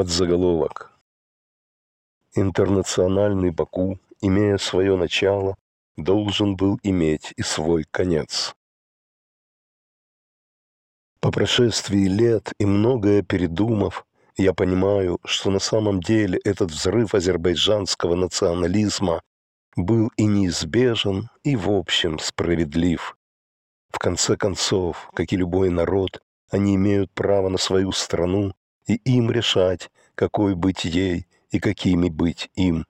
Подзаголовок. Интернациональный Баку, имея свое начало, должен был иметь и свой конец. По прошествии лет и многое передумав, я понимаю, что на самом деле этот взрыв азербайджанского национализма был и неизбежен, и в общем справедлив. В конце концов, как и любой народ, они имеют право на свою страну и им решать, какой быть ей и какими быть им.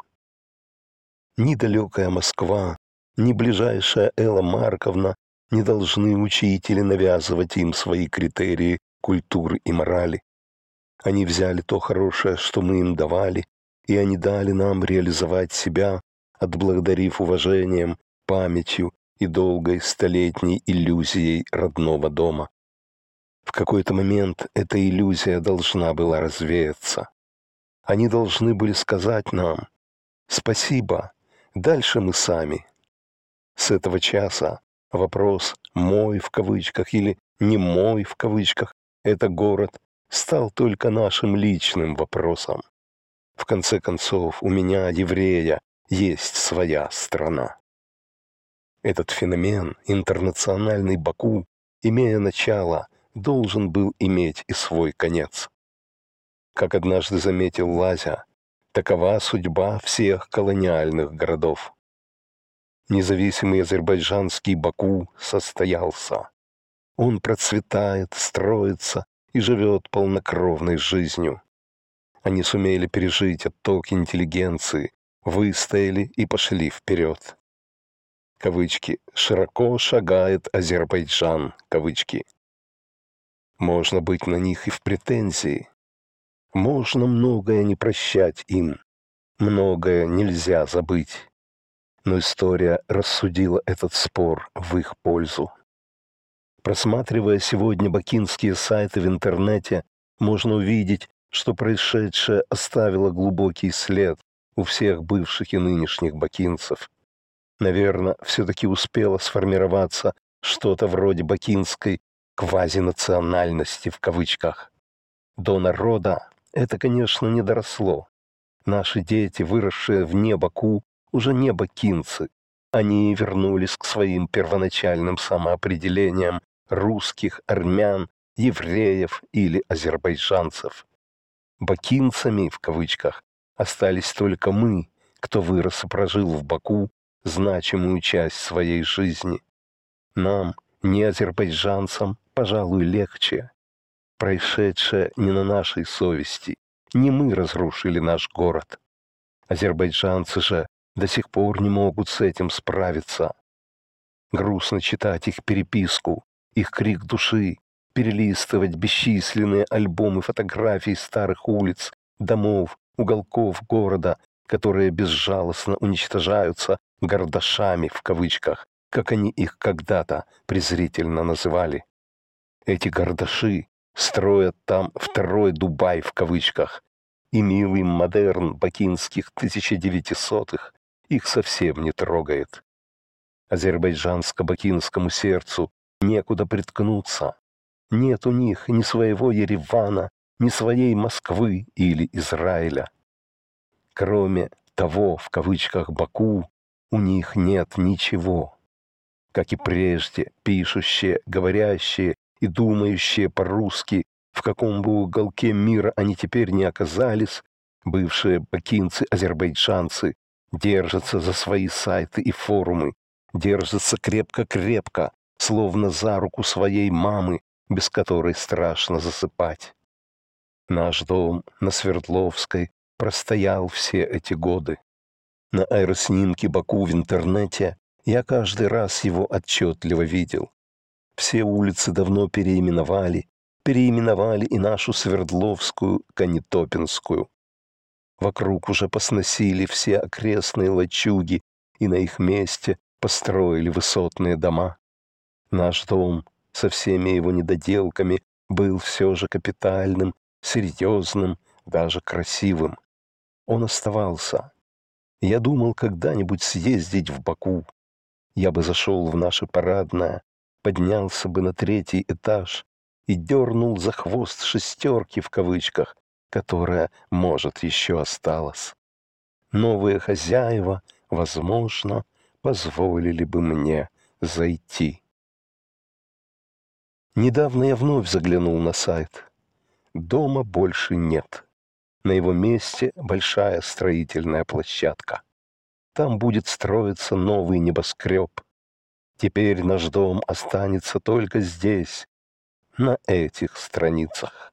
Ни далекая Москва, ни ближайшая Элла Марковна не должны учить или навязывать им свои критерии культуры и морали. Они взяли то хорошее, что мы им давали, и они дали нам реализовать себя, отблагодарив уважением, памятью и долгой столетней иллюзией родного дома. В какой-то момент эта иллюзия должна была развеяться. Они должны были сказать нам «Спасибо, дальше мы сами». С этого часа вопрос «мой» в кавычках или «не мой» в кавычках это город стал только нашим личным вопросом. В конце концов, у меня, еврея, есть своя страна. Этот феномен, интернациональный Баку, имея начало – должен был иметь и свой конец. Как однажды заметил Лазя, такова судьба всех колониальных городов. Независимый азербайджанский Баку состоялся. Он процветает, строится и живет полнокровной жизнью. Они сумели пережить отток интеллигенции, выстояли и пошли вперед. Кавычки. «Широко шагает Азербайджан». Кавычки. Можно быть на них и в претензии. Можно многое не прощать им. Многое нельзя забыть. Но история рассудила этот спор в их пользу. Просматривая сегодня бакинские сайты в интернете, можно увидеть, что происшедшее оставило глубокий след у всех бывших и нынешних бакинцев. Наверное, все-таки успело сформироваться что-то вроде бакинской квазинациональности в кавычках. До народа это, конечно, не доросло. Наши дети, выросшие в Баку, уже не бакинцы. Они вернулись к своим первоначальным самоопределениям русских, армян, евреев или азербайджанцев. «Бакинцами» в кавычках остались только мы, кто вырос и прожил в Баку значимую часть своей жизни. Нам, не азербайджанцам, пожалуй, легче. Происшедшее не на нашей совести. Не мы разрушили наш город. Азербайджанцы же до сих пор не могут с этим справиться. Грустно читать их переписку, их крик души, перелистывать бесчисленные альбомы фотографий старых улиц, домов, уголков города, которые безжалостно уничтожаются «гордошами» в кавычках, как они их когда-то презрительно называли. Эти гардаши строят там «второй Дубай» в кавычках. И милый модерн бакинских 1900-х их совсем не трогает. Азербайджанско-бакинскому сердцу некуда приткнуться. Нет у них ни своего Еревана, ни своей Москвы или Израиля. Кроме того, в кавычках, Баку, у них нет ничего. Как и прежде, пишущие, говорящие и думающие по-русски, в каком бы уголке мира они теперь не оказались, бывшие бакинцы-азербайджанцы держатся за свои сайты и форумы, держатся крепко-крепко, словно за руку своей мамы, без которой страшно засыпать. Наш дом на Свердловской простоял все эти годы. На аэроснимке Баку в интернете я каждый раз его отчетливо видел. Все улицы давно переименовали, переименовали и нашу Свердловскую, Канетопинскую. Вокруг уже посносили все окрестные лачуги, и на их месте построили высотные дома. Наш дом со всеми его недоделками был все же капитальным, серьезным, даже красивым. Он оставался. Я думал когда-нибудь съездить в Баку. Я бы зашел в наше парадное, поднялся бы на третий этаж и дернул за хвост шестерки в кавычках, которая, может, еще осталась. Новые хозяева, возможно, позволили бы мне зайти. Недавно я вновь заглянул на сайт. Дома больше нет. На его месте большая строительная площадка. Там будет строиться новый небоскреб — Теперь наш дом останется только здесь, на этих страницах.